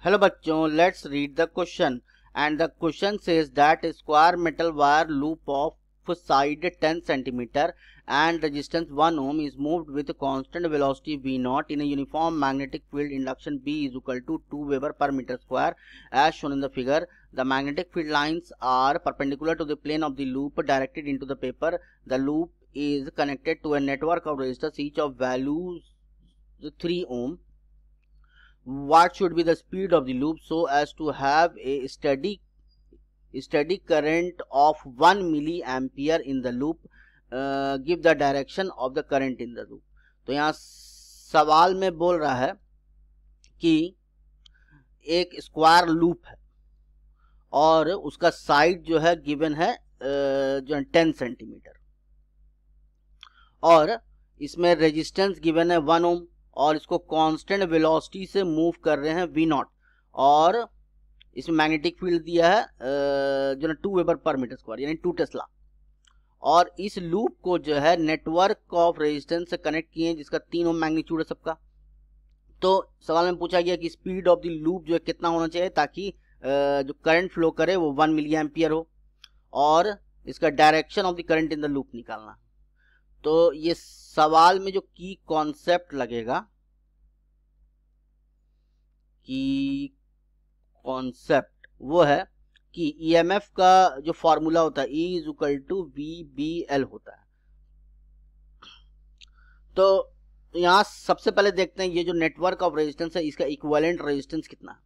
Hello bachcho, let's read the question. And the question says that square metal wire loop of side 10 cm and resistance 1 ohm is moved with constant velocity v naught in a uniform magnetic field induction B is equal to 2 Weber per meter square as shown in the figure. The magnetic field lines are perpendicular to the plane of the loop directed into the paper. The loop is connected to a network of resistors each of values 3 ohm what should be the speed of the loop so as to have a steady steady current of 1 milli ampere in the loop uh, give the direction of the current in the loop to yahan sawal mein bol raha hai ki ek square loop hai aur uska side jo hai given hai जो है ten centimetre और इसमें resistance given है one ohm और इसको constant velocity से move कर रहे हैं वी नॉट और इसमें मैग्नेटिक फील्ड दिया है जो ना two weber per metre square यानी टू टेस्ला और इस लूप को जो है नेटवर्क ऑफ रेजिस्टेंस से कनेक्ट किए हैं जिसका तीन ओम मैग्नीट्यूड है सबका तो सवाल में पूछा गया कि स्पीड ऑफ द लूप जो है कितना होना चाहिए ताकि जो करंट फ्लो करे वो वन मिली एम्पियर हो और इसका direction of the current in the loop निकालना तो ये सवाल में जो की कॉन्सेप्ट लगेगा की कॉन्सेप्ट वो है कि ईएमएफ e का जो फॉर्मूला होता है E is equal to V B L होता है तो यहाँ सबसे पहले देखते हैं ये जो नेटवर्क ऑफ रेजिस्टेंस है इसका इक्वेलेंट रेजिस्टेंस कितना है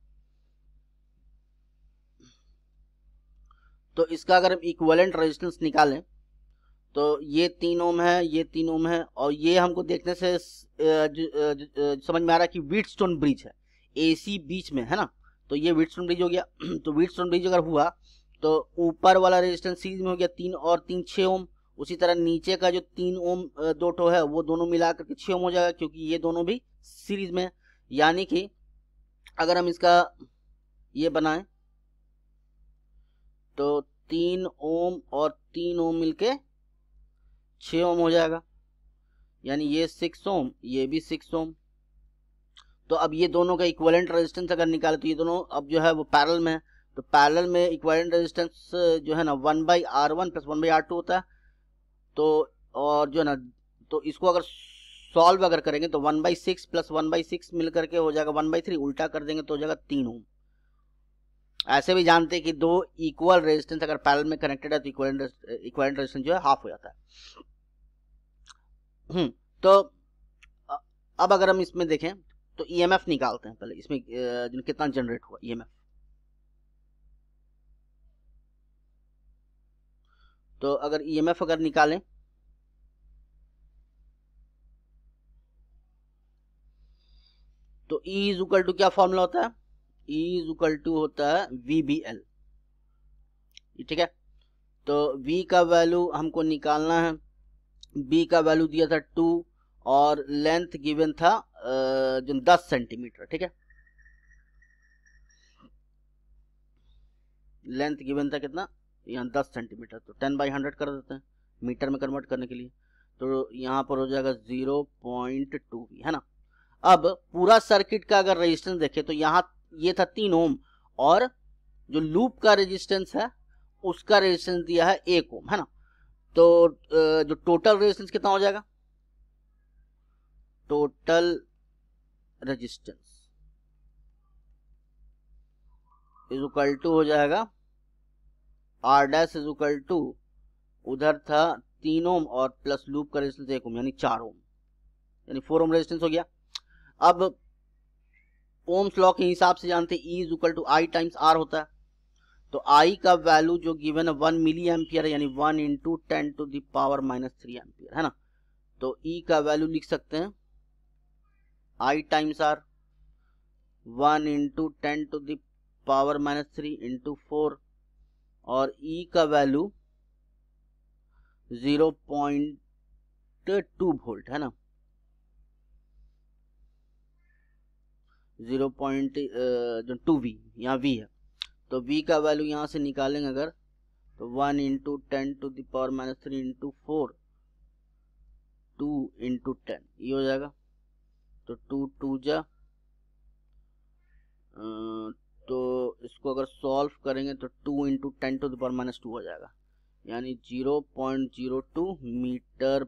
तो इसका अगर हम इक्वेलेंट रेजिस्टेंस निकालें तो ये तीन ओम है ये तीन ओम है और ये हमको देखने से समझ में आ रहा है कि वीट स्टोन ब्रिज है ए सी बीच में है ना तो ये वीट स्टोन ब्रिज हो गया तो वीट स्टोन ब्रिज अगर हुआ तो ऊपर वाला रेजिस्टेंस सीरीज में हो गया तीन और तीन छः ओम उसी तरह नीचे का जो तीन ओम दो टो है वो दोनों मिला करके छः ओम हो जाएगा क्योंकि ये दोनों भी सीरीज में यानी कि अगर हम इसका ये बनाएं तो तीन ओम और तीन ओम मिलके छः ओम हो जाएगा यानी ये सिक्स ओम ये भी सिक्स ओम तो अब ये दोनों का इक्वलेंट रेजिस्टेंस अगर निकाले तो ये दोनों अब जो है वो पैरल में है तो पैरल में इक्वलेंट रेजिस्टेंस जो है ना one by R one plus one by R two होता है तो और जो है ना तो इसको अगर सॉल्व अगर करेंगे तो one by six plus one by six मिल करके हो जाएगा वन बाई थ्री उल्टा कर देंगे तो हो जाएगा तीन ओम ऐसे भी जानते हैं कि दो इक्वल रेजिस्टेंस अगर पैरल में कनेक्टेड है तो इक्वलेंट इक्वलेंट रेजिस्टेंस जो है हाफ हो जाता है हम्म, तो अब अगर हम इसमें देखें तो ई e निकालते हैं पहले इसमें जिन कितना जनरेट हुआ ई e तो अगर ई e अगर निकालें तो E इज इक्वल टू क्या फॉर्मूला होता है E इज इक्वल टू होता है वी बी एल ठीक है तो V का वैल्यू हमको निकालना है B का वैल्यू दिया था टू और लेंथ गिवन था जो दस सेंटीमीटर ठीक है लेंथ गिवन था कितना यहाँ दस सेंटीमीटर तो टेन बाई हंड्रेड कर देते हैं मीटर में कन्वर्ट करने के लिए तो यहाँ पर हो जाएगा जीरो पॉइंट टू है ना अब पूरा सर्किट का अगर रेजिस्टेंस देखें तो यहाँ ये था तीन ओम और जो लूप का रेजिस्टेंस है उसका रेजिस्टेंस दिया है एक ओम है ना तो जो टोटल रेजिस्टेंस कितना हो जाएगा total resistance is equal to हो जाएगा R dash is equal to उधर था तीन ओम और प्लस लूप का रेजिस्टेंस एक ओम यानी चार ओम यानी फोर ओम रेजिस्टेंस हो गया अब ओम्स लॉ के हिसाब से जानते E is equal to I times R होता है तो आई का वैल्यू जो गिवन है वन मिली एम्पियर यानी one into ten to the power minus three ampere है ना तो ई e का वैल्यू लिख सकते हैं I times R one into ten to the power minus three into four और ई e का value zero point two volt है ना जीरो पॉइंट जो टू वी यहाँ वी है तो वी का वैल्यू यहाँ से निकालेंगे अगर तो one into ten to the power minus three into four two into ten ये हो जाएगा तो टू टू जा तो इसको अगर सॉल्व करेंगे तो two into ten to the power minus two हो जाएगा यानी zero point zero two metre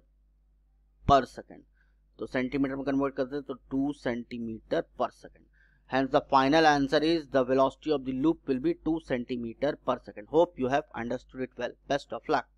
per second तो सेंटीमीटर में कन्वर्ट करते हैं तो two centimetre per second hence the final answer is the velocity of the loop will be two centimetre per second hope you have understood it well best of luck